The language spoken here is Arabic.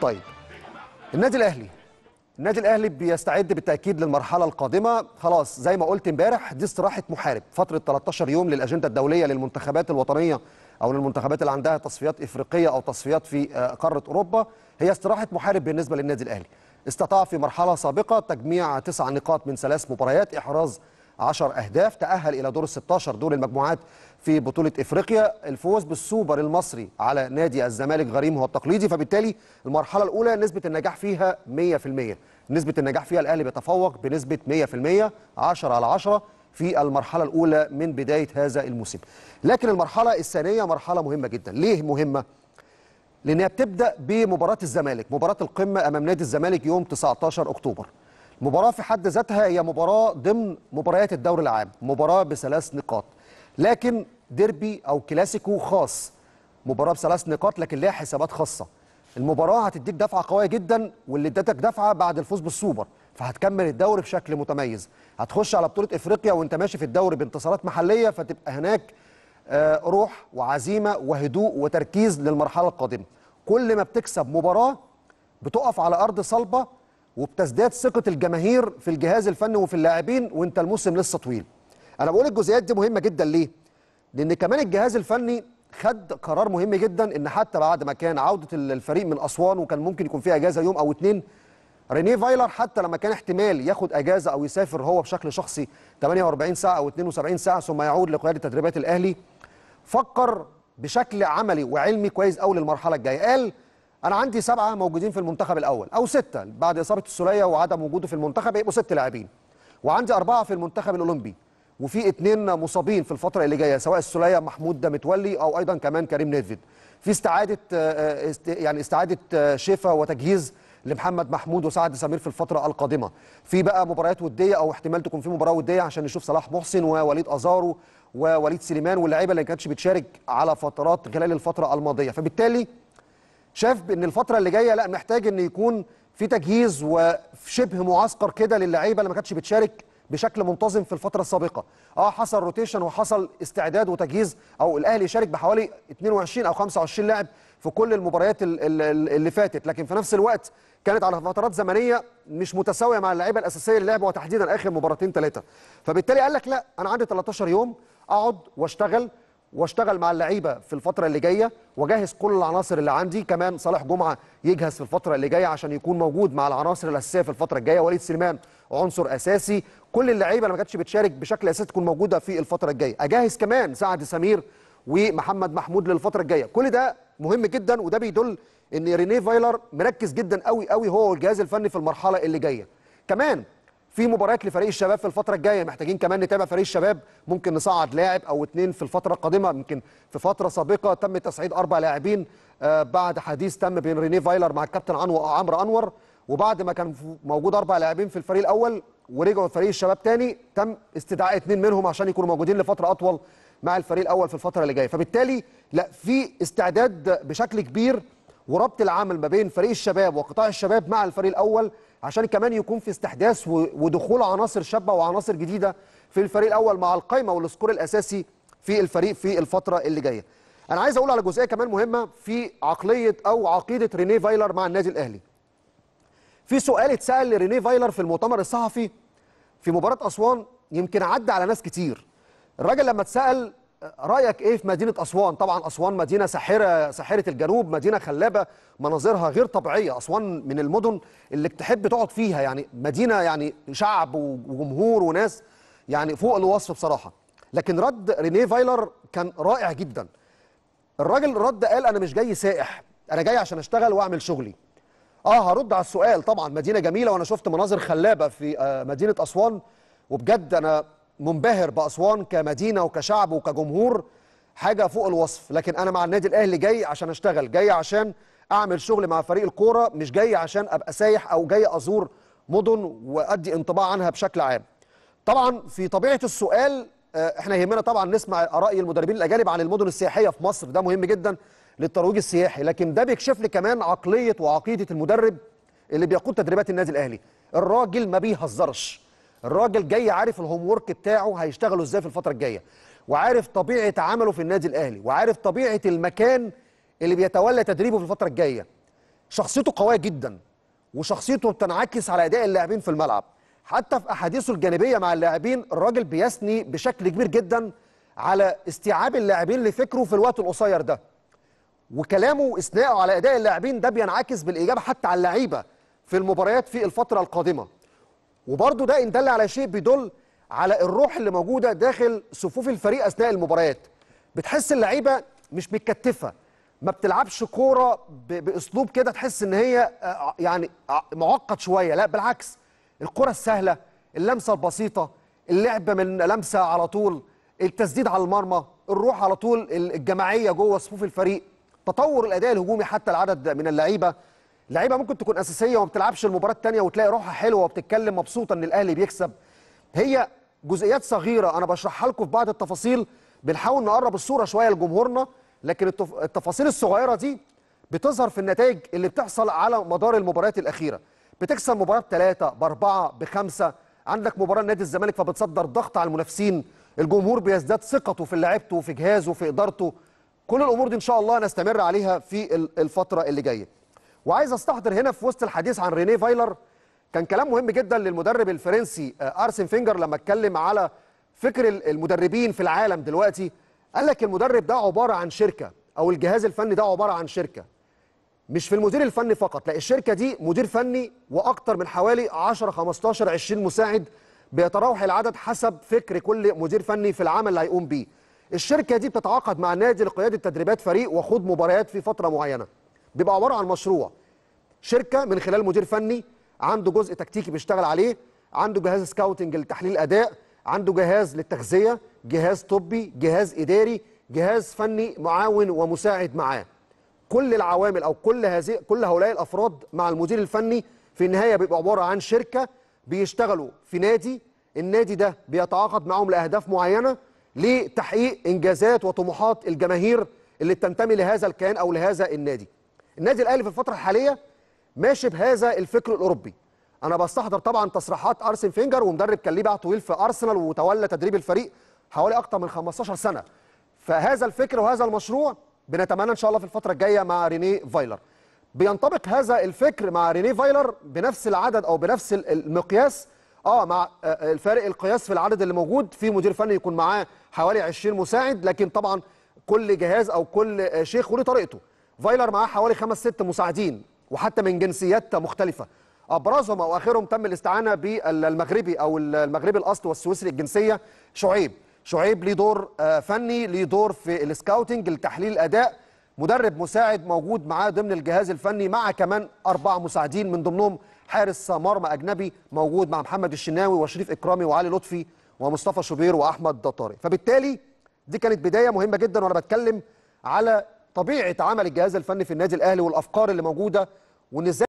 طيب النادي الاهلي النادي الاهلي بيستعد بالتاكيد للمرحله القادمه خلاص زي ما قلت امبارح دي استراحه محارب فتره 13 يوم للاجنده الدوليه للمنتخبات الوطنيه او للمنتخبات اللي عندها تصفيات افريقيه او تصفيات في آه، قاره اوروبا هي استراحه محارب بالنسبه للنادي الاهلي استطاع في مرحله سابقه تجميع تسع نقاط من ثلاث مباريات احراز 10 أهداف تأهل إلى دور ال 16 دور المجموعات في بطولة إفريقيا الفوز بالسوبر المصري على نادي الزمالك غريم هو التقليدي فبالتالي المرحلة الأولى نسبة النجاح فيها 100% نسبة النجاح فيها الأهلي بيتفوق بنسبة 100% 10 على 10 في المرحلة الأولى من بداية هذا الموسم لكن المرحلة الثانية مرحلة مهمة جدا ليه مهمة؟ لأنها بتبدأ بمباراة الزمالك مباراة القمة أمام نادي الزمالك يوم 19 أكتوبر مباراة في حد ذاتها هي مباراة ضمن مباريات الدوري العام مباراة بثلاث نقاط لكن ديربي أو كلاسيكو خاص مباراة بثلاث نقاط لكن ليها حسابات خاصة المباراة هتديك دفعة قوية جدا واللي ادتك دفعة بعد الفوز بالسوبر فهتكمل الدوري بشكل متميز هتخش على بطولة إفريقيا وانت ماشي في الدوري بانتصارات محلية فتبقى هناك آه، روح وعزيمة وهدوء وتركيز للمرحلة القادمة كل ما بتكسب مباراة بتقف على أرض صلبة وبتزداد ثقه الجماهير في الجهاز الفني وفي اللاعبين وانت الموسم لسه طويل انا بقول الجزئيات دي مهمه جدا ليه لان كمان الجهاز الفني خد قرار مهم جدا ان حتى بعد ما كان عوده الفريق من اسوان وكان ممكن يكون فيها اجازه يوم او اتنين رينيه فايلر حتى لما كان احتمال ياخد اجازه او يسافر هو بشكل شخصي 48 ساعه او 72 ساعه ثم يعود لقياده تدريبات الاهلي فكر بشكل عملي وعلمي كويس قوي للمرحله الجايه قال انا عندي سبعه موجودين في المنتخب الاول او سته بعد اصابه السوليه وعدم وجوده في المنتخب هيبقوا ست لاعبين وعندي اربعه في المنتخب الاولمبي وفي اثنين مصابين في الفتره اللي جايه سواء السوليه محمود متولي او ايضا كمان كريم نيدفيد في استعاده آه، آه، يعني استعاده آه، شفا وتجهيز لمحمد محمود وسعد سمير في الفتره القادمه في بقى مباريات وديه او احتمال تكون في مباراه وديه عشان نشوف صلاح محسن ووليد ازارو ووليد سليمان واللعيبه اللي ما كانتش بتشارك على فترات خلال الفتره الماضيه فبالتالي شاف بان الفتره اللي جايه لا محتاج ان يكون في تجهيز وشبه معسكر كده للعيبه اللي ما كانتش بتشارك بشكل منتظم في الفتره السابقه اه حصل روتيشن وحصل استعداد وتجهيز او الاهلي شارك بحوالي 22 او 25 لاعب في كل المباريات اللي فاتت لكن في نفس الوقت كانت على فترات زمنيه مش متساويه مع اللعيبه الاساسيه اللي لعبوا وتحديدا اخر مباراتين ثلاثه فبالتالي قال لك لا انا عندي 13 يوم اقعد واشتغل واشتغل مع اللعيبه في الفتره اللي جايه واجهز كل العناصر اللي عندي كمان صالح جمعه يجهز في الفتره اللي جايه عشان يكون موجود مع العناصر الاساسيه في الفتره الجايه وليد سليمان عنصر اساسي كل اللعيبه اللي ما كانتش بتشارك بشكل اساسي تكون موجوده في الفتره الجايه اجهز كمان سعد سمير ومحمد محمود للفتره الجايه كل ده مهم جدا وده بيدل ان رينيه فايلر مركز جدا قوي قوي هو والجهاز الفني في المرحله اللي جايه كمان في مباريات لفريق الشباب في الفتره الجايه محتاجين كمان نتابع فريق الشباب ممكن نصعد لاعب او اثنين في الفتره القادمه يمكن في فتره سابقه تم تصعيد اربع لاعبين آه، بعد حديث تم بين ريني فايلر مع الكابتن عنو عمرو انور وبعد ما كان موجود اربع لاعبين في الفريق الاول ورجعوا فريق الشباب تاني تم استدعاء اثنين منهم عشان يكونوا موجودين لفتره اطول مع الفريق الاول في الفتره اللي جايه فبالتالي لا في استعداد بشكل كبير وربط العمل ما بين فريق الشباب وقطاع الشباب مع الفريق الاول عشان كمان يكون في استحداث ودخول عناصر شابه وعناصر جديده في الفريق الاول مع القايمه والسكور الاساسي في الفريق في الفتره اللي جايه. انا عايز اقول على جزئيه كمان مهمه في عقليه او عقيده رينيه فايلر مع النادي الاهلي. في سؤال اتسال لرينيه فايلر في المؤتمر الصحفي في مباراه اسوان يمكن عدى على ناس كتير. الراجل لما اتسال رايك ايه في مدينه اسوان طبعا اسوان مدينه ساحره ساحره الجنوب مدينه خلابه مناظرها غير طبيعيه اسوان من المدن اللي تحب تقعد فيها يعني مدينه يعني شعب وجمهور وناس يعني فوق الوصف بصراحه لكن رد رينيه فايلر كان رائع جدا الراجل رد قال انا مش جاي سائح انا جاي عشان اشتغل واعمل شغلي اه هرد على السؤال طبعا مدينه جميله وانا شفت مناظر خلابه في آه، مدينه اسوان وبجد انا منبهر باسوان كمدينه وكشعب وكجمهور حاجه فوق الوصف لكن انا مع النادي الاهلي جاي عشان اشتغل جاي عشان اعمل شغل مع فريق الكوره مش جاي عشان ابقى سايح او جاي ازور مدن وادي انطباع عنها بشكل عام طبعا في طبيعه السؤال آه، احنا يهمنا طبعا نسمع اراء المدربين الاجانب عن المدن السياحيه في مصر ده مهم جدا للترويج السياحي لكن ده بيكشف لي كمان عقليه وعقيده المدرب اللي بيقود تدريبات النادي الاهلي الراجل ما بيهزرش الراجل جاي عارف الهوم وورك بتاعه هيشتغله ازاي في الفتره الجايه وعارف طبيعه عمله في النادي الاهلي وعارف طبيعه المكان اللي بيتولى تدريبه في الفتره الجايه شخصيته قويه جدا وشخصيته بتنعكس على اداء اللاعبين في الملعب حتى في احاديثه الجانبيه مع اللاعبين الراجل بيثني بشكل كبير جدا على استيعاب اللاعبين لفكره في الوقت القصير ده وكلامه واثنائه على اداء اللاعبين ده بينعكس بالايجاب حتى على اللعيبه في المباريات في الفتره القادمه وبرضه ده ان دل على شيء بيدل على الروح اللي موجوده داخل صفوف الفريق اثناء المباريات بتحس اللعيبه مش متكتفه ما بتلعبش كوره باسلوب كده تحس ان هي آه، آه، يعني آه، معقد شويه لا بالعكس الكره السهله اللمسه البسيطه اللعبه من لمسه على طول التسديد على المرمى الروح على طول الجماعيه جوه صفوف الفريق تطور الاداء الهجومي حتى العدد من اللعيبه لعيبه ممكن تكون اساسيه وما بتلعبش المباراه الثانيه وتلاقي روحها حلوه وبتتكلم مبسوطه ان الاهلي بيكسب هي جزئيات صغيره انا بشرحها لكم في بعض التفاصيل بنحاول نقرب الصوره شويه لجمهورنا لكن التفاصيل الصغيره دي بتظهر في النتائج اللي بتحصل على مدار المباريات الاخيره بتكسب مباراه بثلاثه باربعه بخمسه عندك مباراه نادي الزمالك فبتصدر ضغط على المنافسين الجمهور بيزداد ثقته في لعيبته وفي جهازه وفي ادارته كل الامور دي ان شاء الله نستمر عليها في الفتره اللي جايه وعايز استحضر هنا في وسط الحديث عن رينيه فايلر كان كلام مهم جدا للمدرب الفرنسي آه، ارسن فينجر لما اتكلم على فكر المدربين في العالم دلوقتي قال لك المدرب ده عباره عن شركه او الجهاز الفني ده عباره عن شركه مش في المدير الفني فقط لا الشركه دي مدير فني واكتر من حوالي 10 15 20 مساعد بيتراوح العدد حسب فكر كل مدير فني في العمل اللي هيقوم بيه الشركه دي بتتعاقد مع النادي لقياده تدريبات فريق وخوض مباريات في فتره معينه بيبقى عباره عن مشروع شركه من خلال مدير فني عنده جزء تكتيكي بيشتغل عليه عنده جهاز سكاوتنج لتحليل اداء عنده جهاز للتغذيه جهاز طبي جهاز اداري جهاز فني معاون ومساعد معاه كل العوامل او كل هذه كل هؤلاء الافراد مع المدير الفني في النهايه بيبقى عباره عن شركه بيشتغلوا في نادي النادي ده بيتعاقد معاهم لاهداف معينه لتحقيق انجازات وطموحات الجماهير اللي بتنتمي لهذا الكيان او لهذا النادي النادي الاهلي في الفتره الحاليه ماشي بهذا الفكر الاوروبي انا بستحضر طبعا تصريحات ارسن فينجر ومدرب كان ليه باع طويل في ارسنال وتولى تدريب الفريق حوالي اكتر من 15 سنه فهذا الفكر وهذا المشروع بنتمنى ان شاء الله في الفتره الجايه مع رينيه فايلر بينطبق هذا الفكر مع رينيه فايلر بنفس العدد او بنفس المقياس اه مع آه، الفارق القياس في العدد اللي موجود في مدير فني يكون معاه حوالي 20 مساعد لكن طبعا كل جهاز او كل آه، شيخ وله طريقته فايلر معاه حوالي خمس ست مساعدين وحتى من جنسيات مختلفه ابرزهم او اخرهم تم الاستعانه بالمغربي او المغربي الاصل والسويسري الجنسيه شعيب شعيب ليه دور آه، فني ليه دور في السكاوتنج لتحليل الاداء مدرب مساعد موجود معاه ضمن الجهاز الفني مع كمان اربع مساعدين من ضمنهم حارس مرمى اجنبي موجود مع محمد الشناوي وشريف اكرامي وعلي لطفي ومصطفى شوبير واحمد طارق فبالتالي دي كانت بدايه مهمه جدا وانا بتكلم على طبيعه عمل الجهاز الفني في النادي الاهلي والافكار اللي موجوده وان ازاي